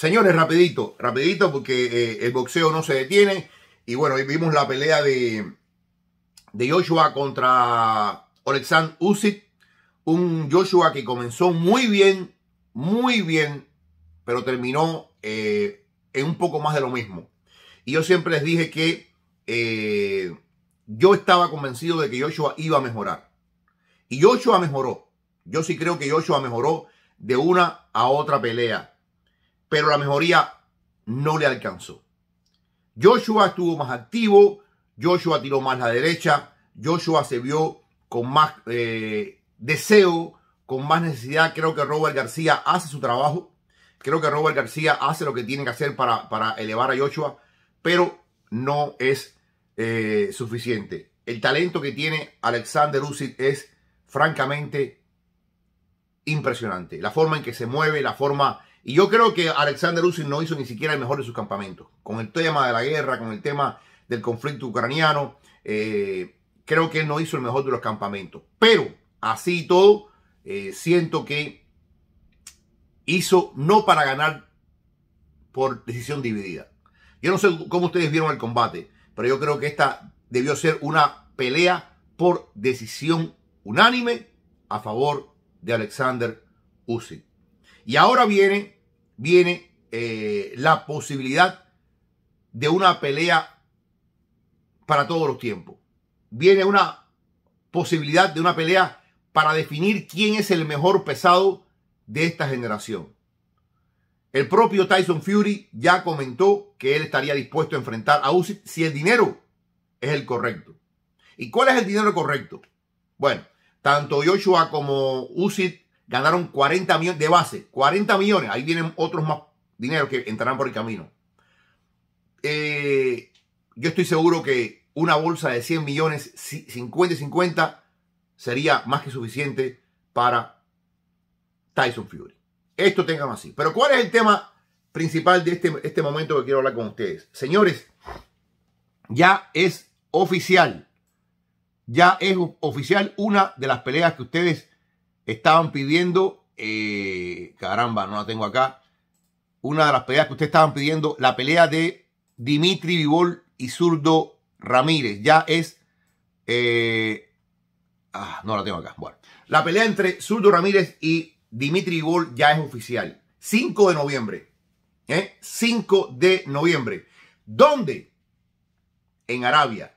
Señores, rapidito, rapidito, porque eh, el boxeo no se detiene. Y bueno, hoy vimos la pelea de, de Joshua contra Oleksandr Usyk. Un Joshua que comenzó muy bien, muy bien, pero terminó eh, en un poco más de lo mismo. Y yo siempre les dije que eh, yo estaba convencido de que Joshua iba a mejorar. Y Joshua mejoró. Yo sí creo que Joshua mejoró de una a otra pelea pero la mejoría no le alcanzó. Joshua estuvo más activo, Joshua tiró más a la derecha, Joshua se vio con más eh, deseo, con más necesidad. Creo que Robert García hace su trabajo, creo que Robert García hace lo que tiene que hacer para, para elevar a Joshua, pero no es eh, suficiente. El talento que tiene Alexander Usyk es francamente impresionante. La forma en que se mueve, la forma y yo creo que Alexander Usyk no hizo ni siquiera el mejor de sus campamentos. Con el tema de la guerra, con el tema del conflicto ucraniano, eh, creo que él no hizo el mejor de los campamentos. Pero así y todo, eh, siento que hizo no para ganar por decisión dividida. Yo no sé cómo ustedes vieron el combate, pero yo creo que esta debió ser una pelea por decisión unánime a favor de Alexander Usin. Y ahora viene viene eh, la posibilidad de una pelea para todos los tiempos. Viene una posibilidad de una pelea para definir quién es el mejor pesado de esta generación. El propio Tyson Fury ya comentó que él estaría dispuesto a enfrentar a Usyk si el dinero es el correcto. ¿Y cuál es el dinero correcto? Bueno, tanto Joshua como Usyk ganaron 40 millones de base, 40 millones. Ahí vienen otros más dinero que entrarán por el camino. Eh, yo estoy seguro que una bolsa de 100 millones, 50 y 50, sería más que suficiente para Tyson Fury. Esto tengan así. Pero ¿cuál es el tema principal de este, este momento que quiero hablar con ustedes? Señores, ya es oficial. Ya es oficial una de las peleas que ustedes estaban pidiendo, eh, caramba, no la tengo acá, una de las peleas que ustedes estaban pidiendo, la pelea de Dimitri Vivol y Zurdo Ramírez. Ya es... Eh, ah, no la tengo acá. Bueno, la pelea entre Zurdo Ramírez y Dimitri Vivol ya es oficial. 5 de noviembre. ¿eh? 5 de noviembre. ¿Dónde? En Arabia.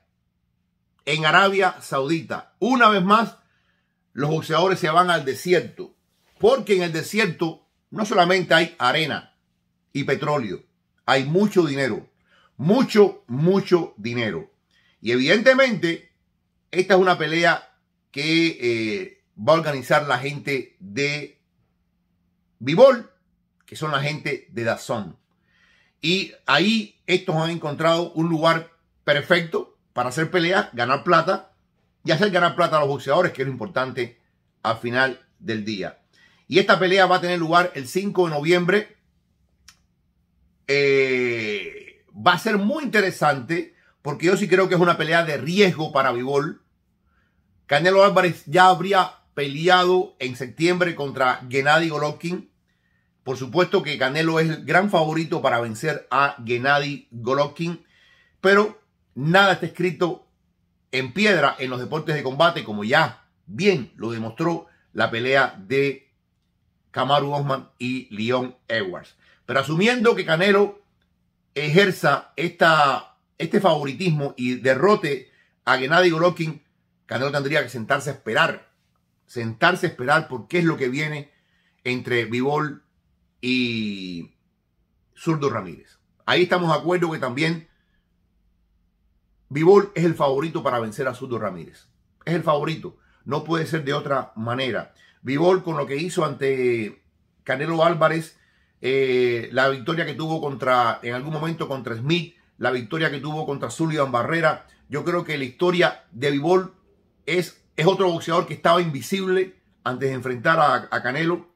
En Arabia Saudita. Una vez más, los boxeadores se van al desierto, porque en el desierto no solamente hay arena y petróleo, hay mucho dinero, mucho, mucho dinero. Y evidentemente, esta es una pelea que eh, va a organizar la gente de Bibol, que son la gente de Dazón. Y ahí estos han encontrado un lugar perfecto para hacer peleas, ganar plata y hacer ganar plata a los boxeadores, que es lo importante al final del día. Y esta pelea va a tener lugar el 5 de noviembre. Eh, va a ser muy interesante porque yo sí creo que es una pelea de riesgo para Vivol. Canelo Álvarez ya habría peleado en septiembre contra Gennady Golovkin. Por supuesto que Canelo es el gran favorito para vencer a Gennady Golovkin, pero nada está escrito en piedra en los deportes de combate, como ya bien lo demostró la pelea de Kamaru Osman y Leon Edwards. Pero asumiendo que Canelo ejerza este favoritismo y derrote a Gennady Golovkin, Canelo tendría que sentarse a esperar, sentarse a esperar porque es lo que viene entre Vivol y Zurdo Ramírez. Ahí estamos de acuerdo que también Vivol es el favorito para vencer a Sudo Ramírez. Es el favorito. No puede ser de otra manera. Vivol con lo que hizo ante Canelo Álvarez, eh, la victoria que tuvo contra, en algún momento contra Smith, la victoria que tuvo contra Sullivan Barrera. Yo creo que la historia de Vivol es, es otro boxeador que estaba invisible antes de enfrentar a, a Canelo,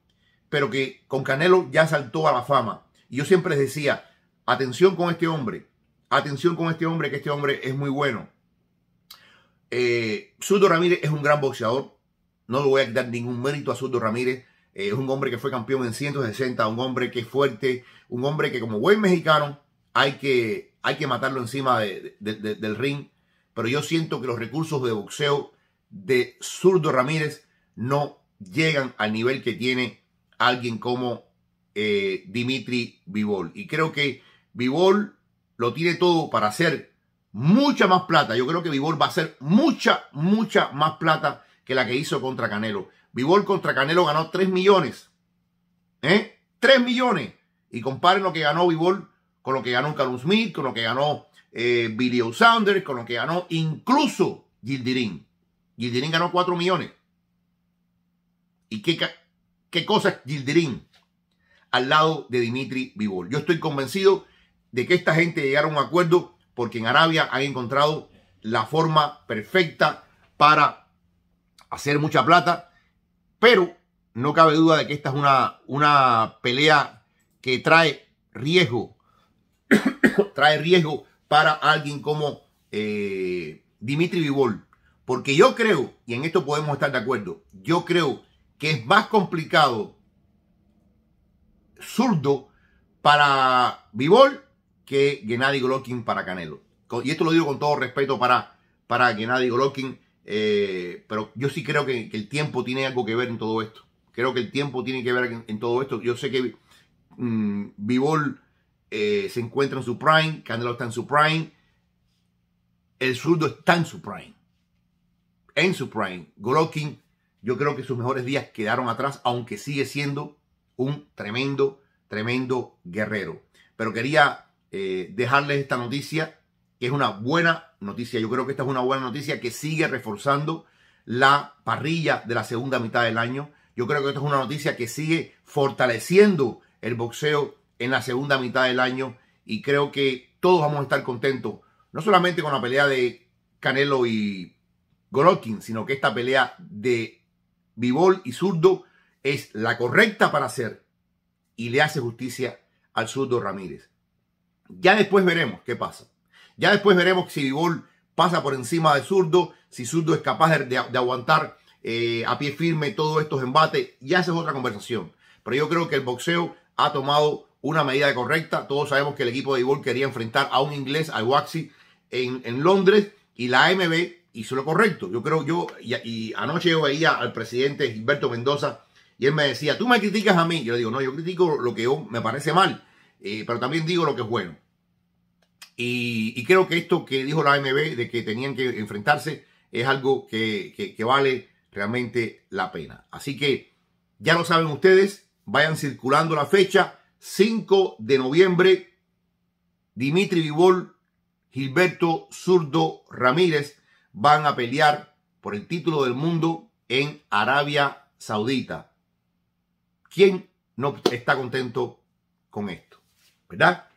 pero que con Canelo ya saltó a la fama. Y yo siempre les decía, atención con este hombre, atención con este hombre, que este hombre es muy bueno. Eh, Ramírez es un gran boxeador. No le voy a dar ningún mérito a Sudo Ramírez. Eh, es un hombre que fue campeón en 160, un hombre que es fuerte, un hombre que como buen mexicano hay que, hay que matarlo encima del ring. Pero yo siento que los recursos de boxeo de Zurdo Ramírez no llegan al nivel que tiene alguien como eh, Dimitri Vivol. Y creo que Vivol lo tiene todo para hacer mucha más plata. Yo creo que Vivol va a hacer mucha, mucha más plata que la que hizo contra Canelo. Vivol contra Canelo ganó 3 millones. ¿Eh? 3 millones. Y comparen lo que ganó Vivol con lo que ganó Carlos Smith, con lo que ganó eh, Billy O'Sounder, con lo que ganó incluso Gildirín. Gildirín ganó 4 millones. ¿Y qué, qué cosa es al lado de Dimitri Vivol? Yo estoy convencido de que esta gente llegara a un acuerdo porque en Arabia han encontrado la forma perfecta para hacer mucha plata, pero no cabe duda de que esta es una, una pelea que trae riesgo, trae riesgo para alguien como eh, Dimitri Vivol, porque yo creo, y en esto podemos estar de acuerdo, yo creo que es más complicado zurdo para Vivol que Gennady Golovkin para Canelo. Y esto lo digo con todo respeto para, para Gennady Golovkin, eh, pero yo sí creo que, el tiempo tiene algo que ver en todo esto. Creo que el tiempo tiene que ver en, todo esto. Yo sé que mmm, se encuentra en su prime, Canelo está en su prime, el zurdo está en su prime. En su prime. Golovkin, yo creo que sus mejores días quedaron atrás, aunque sigue siendo un tremendo, tremendo guerrero. Pero quería eh, dejarles esta noticia, que es una buena noticia. Yo creo que esta es una buena noticia que sigue reforzando la parrilla de la segunda mitad del año. Yo creo que esta es una noticia que sigue fortaleciendo el boxeo en la segunda mitad del año y creo que todos vamos a estar contentos, no solamente con la pelea de Canelo y Golovkin, sino que esta pelea de Bivol y Zurdo es la correcta para hacer y le hace justicia al Zurdo Ramírez. Ya después veremos qué pasa. Ya después veremos si Vivol pasa por encima de Zurdo, si Zurdo es capaz de, aguantar eh, a pie firme todos estos embates. Ya esa es otra conversación. Pero yo creo que el boxeo ha tomado una medida correcta. Todos sabemos que el equipo de Vivol quería enfrentar a un inglés, al Waxi, en, Londres y la AMB hizo lo correcto. Yo creo, yo, y, anoche yo veía al presidente Gilberto Mendoza y él me decía, tú me criticas a mí. Yo le digo, no, yo critico lo que me parece mal. Eh, pero también digo lo que es bueno. Y, creo que esto que dijo la AMB de que tenían que enfrentarse es algo que, que vale realmente la pena. Así que ya lo saben ustedes, vayan circulando la fecha, 5 de noviembre, Dimitri Vivol, Gilberto Zurdo Ramírez van a pelear por el título del mundo en Arabia Saudita. ¿Quién no está contento con esto? Good night.